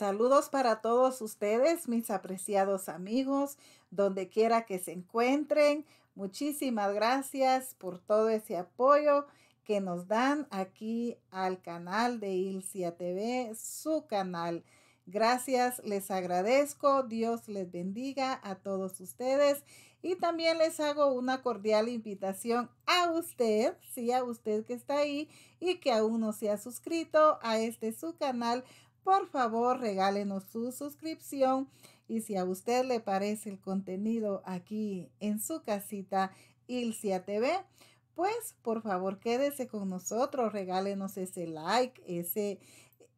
Saludos para todos ustedes, mis apreciados amigos, donde quiera que se encuentren. Muchísimas gracias por todo ese apoyo que nos dan aquí al canal de Ilcia TV, su canal. Gracias, les agradezco, Dios les bendiga a todos ustedes y también les hago una cordial invitación a usted, sí, a usted que está ahí y que aún no se ha suscrito a este su canal, por favor regálenos su suscripción y si a usted le parece el contenido aquí en su casita Ilcia TV, pues por favor quédese con nosotros, regálenos ese like, ese,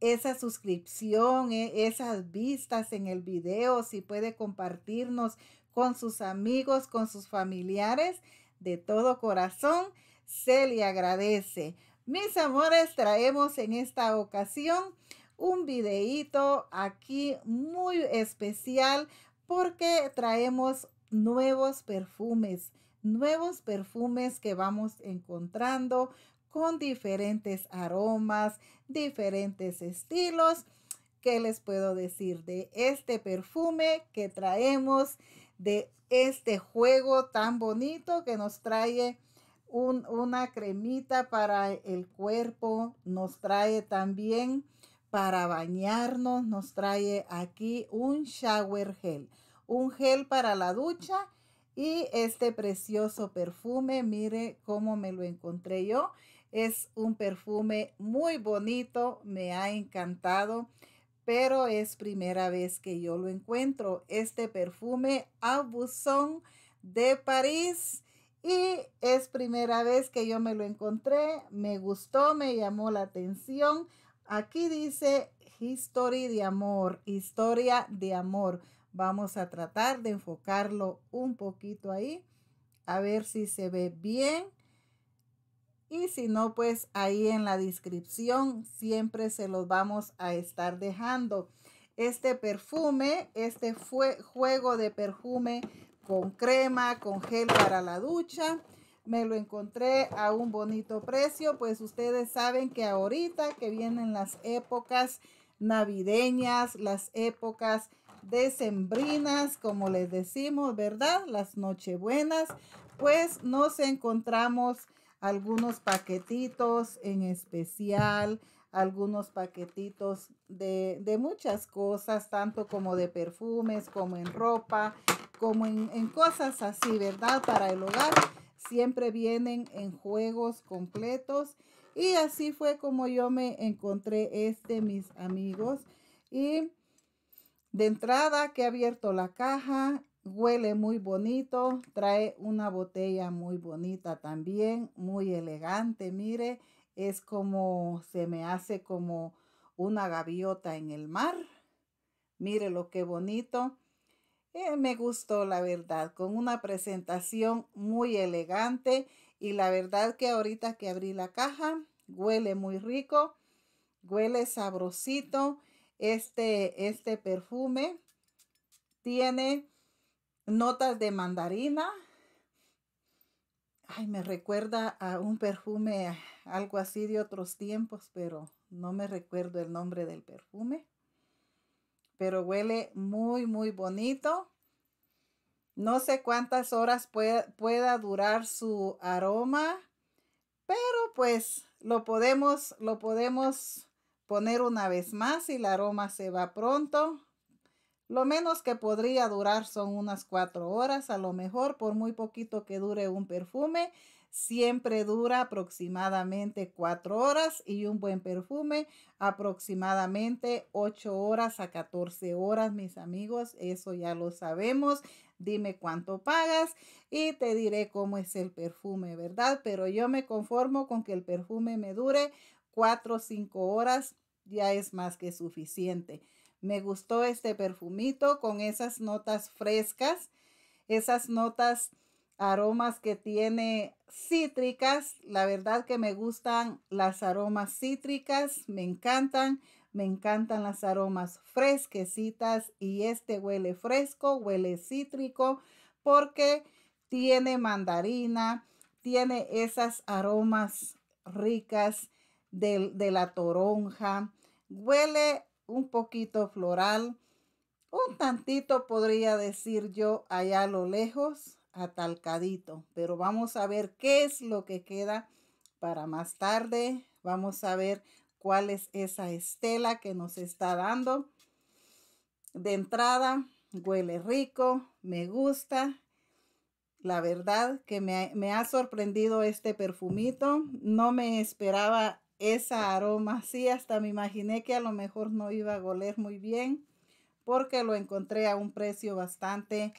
esa suscripción, e, esas vistas en el video, si puede compartirnos con sus amigos, con sus familiares, de todo corazón se le agradece. Mis amores, traemos en esta ocasión un videíto aquí muy especial porque traemos nuevos perfumes, nuevos perfumes que vamos encontrando con diferentes aromas, diferentes estilos. ¿Qué les puedo decir de este perfume que traemos, de este juego tan bonito que nos trae una cremita para el cuerpo? Nos trae también para bañarnos nos trae aquí un shower gel, un gel para la ducha y este precioso perfume, mire cómo me lo encontré yo. Es un perfume muy bonito, me ha encantado, pero es primera vez que yo lo encuentro. Este perfume buzón de París y es primera vez que yo me lo encontré, me gustó, me llamó la atención. Aquí dice History de amor, historia de amor. Vamos a tratar de enfocarlo un poquito ahí, a ver si se ve bien. Y si no, pues ahí en la descripción siempre se los vamos a estar dejando. Este perfume, este fue juego de perfume con crema, con gel para la ducha me lo encontré a un bonito precio, pues ustedes saben que ahorita que vienen las épocas navideñas, las épocas decembrinas, como les decimos, ¿verdad? Las nochebuenas, pues nos encontramos algunos paquetitos en especial, algunos paquetitos de, muchas cosas, tanto como de perfumes, como en ropa, como en, en cosas así, ¿verdad? Para el hogar siempre vienen en juegos completos. Y así fue como yo me encontré este, mis amigos. Y de entrada que he abierto la caja, huele muy bonito, trae una botella muy bonita también, muy elegante, mire, es como, se me hace como una gaviota en el mar. Mire lo que bonito. Eh, me gustó la verdad, con una presentación muy elegante y la verdad que ahorita que abrí la caja huele muy rico, huele sabrosito. Este, este perfume tiene notas de mandarina. Ay, me recuerda a un perfume, algo así de otros tiempos, pero no me recuerdo el nombre del perfume pero huele muy, muy bonito. No sé cuántas horas pueda durar su aroma, pero pues lo podemos, lo podemos poner una vez más y el aroma se va pronto. Lo menos que podría durar son unas cuatro horas, a lo mejor por muy poquito que dure un perfume siempre dura aproximadamente cuatro horas y un buen perfume aproximadamente 8 horas a 14 horas, mis amigos. Eso ya lo sabemos. Dime cuánto pagas y te diré cómo es el perfume, ¿verdad? Pero yo me conformo con que el perfume me dure cuatro o cinco horas. Ya es más que suficiente. Me gustó este perfumito con esas notas frescas, esas notas aromas que tiene cítricas. La verdad que me gustan las aromas cítricas, me encantan. Me encantan las aromas fresquecitas y este huele fresco, huele cítrico porque tiene mandarina, tiene esas aromas ricas de, la toronja, huele un poquito floral, un tantito podría decir yo allá a lo lejos, atalcadito, pero vamos a ver qué es lo que queda para más tarde. Vamos a ver cuál es esa estela que nos está dando. De entrada, huele rico, me gusta. La verdad que me, ha sorprendido este perfumito. No me esperaba esa aroma. así hasta me imaginé que a lo mejor no iba a goler muy bien porque lo encontré a un precio bastante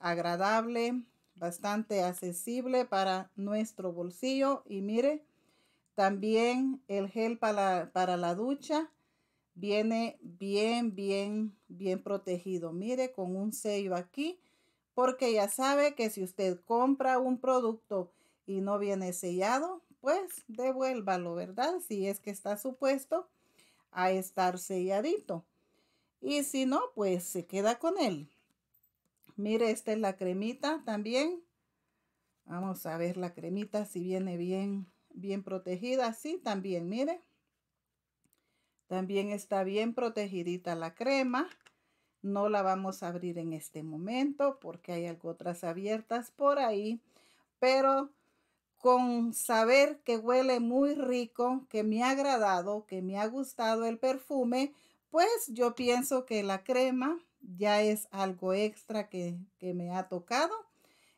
agradable bastante accesible para nuestro bolsillo. Y mire, también el gel para, para la ducha viene bien, bien, bien protegido. Mire, con un sello aquí, porque ya sabe que si usted compra un producto y no viene sellado, pues devuélvalo, ¿verdad? Si es que está supuesto a estar selladito. Y si no, pues se queda con él. Mire, esta es la cremita también. Vamos a ver la cremita si viene bien, bien protegida. Sí, también, mire. También está bien protegidita la crema. No la vamos a abrir en este momento porque hay algunas otras abiertas por ahí. Pero con saber que huele muy rico, que me ha agradado, que me ha gustado el perfume, pues yo pienso que la crema ya es algo extra que, me ha tocado,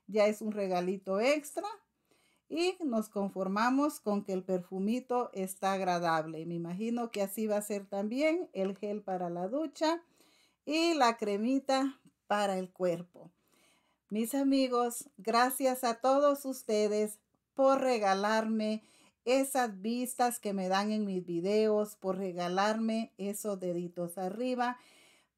ya es un regalito extra y nos conformamos con que el perfumito está agradable. Me imagino que así va a ser también el gel para la ducha y la cremita para el cuerpo. Mis amigos, gracias a todos ustedes por regalarme esas vistas que me dan en mis videos, por regalarme esos deditos arriba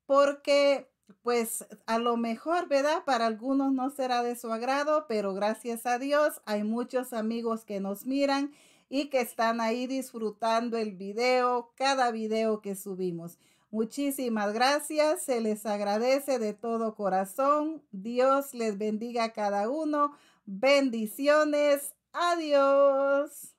porque pues a lo mejor, ¿verdad? Para algunos no será de su agrado, pero gracias a Dios hay muchos amigos que nos miran y que están ahí disfrutando el video, cada video que subimos. Muchísimas gracias, se les agradece de todo corazón. Dios les bendiga a cada uno. Bendiciones. Adiós.